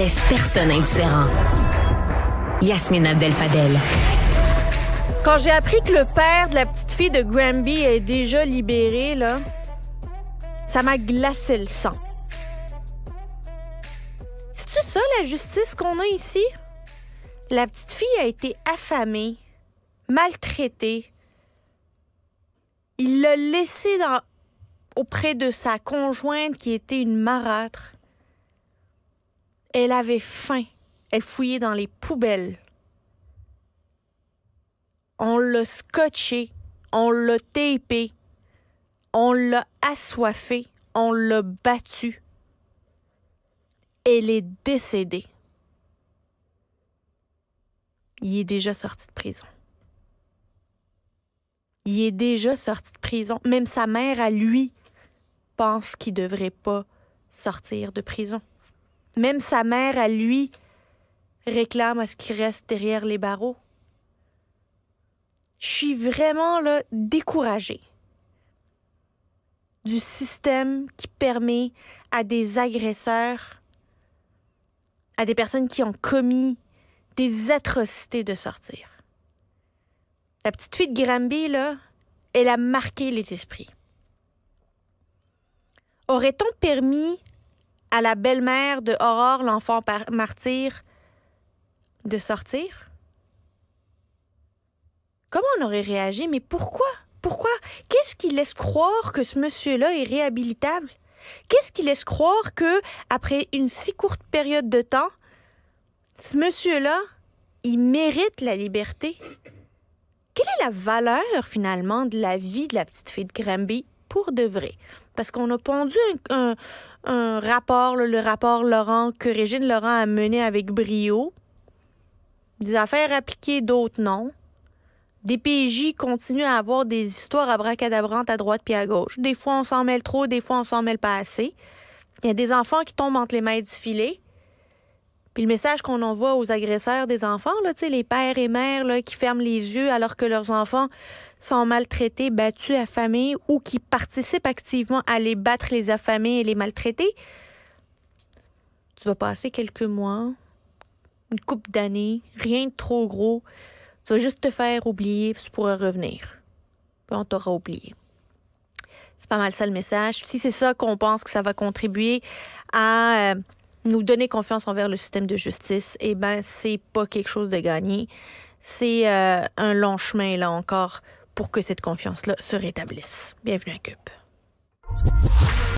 laisse personne indifférent. Yasmine Abdel-Fadel. Quand j'ai appris que le père de la petite fille de Granby est déjà libéré, là, ça m'a glacé le sang. C'est-tu ça la justice qu'on a ici? La petite fille a été affamée, maltraitée. Il l'a laissée auprès de sa conjointe qui était une marâtre. Elle avait faim. Elle fouillait dans les poubelles. On l'a scotché. On l'a tapé. On l'a assoiffé. On l'a battu. Elle est décédée. Il est déjà sorti de prison. Il est déjà sorti de prison. Même sa mère, à lui, pense qu'il ne devrait pas sortir de prison. Même sa mère, à lui, réclame à ce qu'il reste derrière les barreaux. Je suis vraiment là, découragée du système qui permet à des agresseurs, à des personnes qui ont commis des atrocités de sortir. La petite fille de là, elle a marqué les esprits. Aurait-on permis à la belle-mère de Aurore, l'enfant martyr, de sortir? Comment on aurait réagi? Mais pourquoi? Pourquoi? Qu'est-ce qui laisse croire que ce monsieur-là est réhabilitable? Qu'est-ce qui laisse croire que, après une si courte période de temps, ce monsieur-là, il mérite la liberté? Quelle est la valeur, finalement, de la vie de la petite fille de Granby pour de vrai? parce qu'on a pondu un, rapport, le rapport Laurent que Régine Laurent a mené avec brio. Des affaires appliquées, d'autres non. Des PJ continuent à avoir des histoires à à droite puis à gauche. Des fois, on s'en mêle trop, des fois, on s'en mêle pas assez. Il y a des enfants qui tombent entre les mailles du filet le message qu'on envoie aux agresseurs des enfants, là, les pères et mères là, qui ferment les yeux alors que leurs enfants sont maltraités, battus, affamés ou qui participent activement à les battre, les affamer et les maltraiter, tu vas passer quelques mois, une coupe d'années, rien de trop gros. Tu vas juste te faire oublier, puis tu pourras revenir. Puis on t'aura oublié. C'est pas mal ça le message. Si c'est ça qu'on pense que ça va contribuer à euh, nous donner confiance envers le système de justice, eh ben c'est pas quelque chose de gagné. C'est euh, un long chemin là encore pour que cette confiance là se rétablisse. Bienvenue à Cube.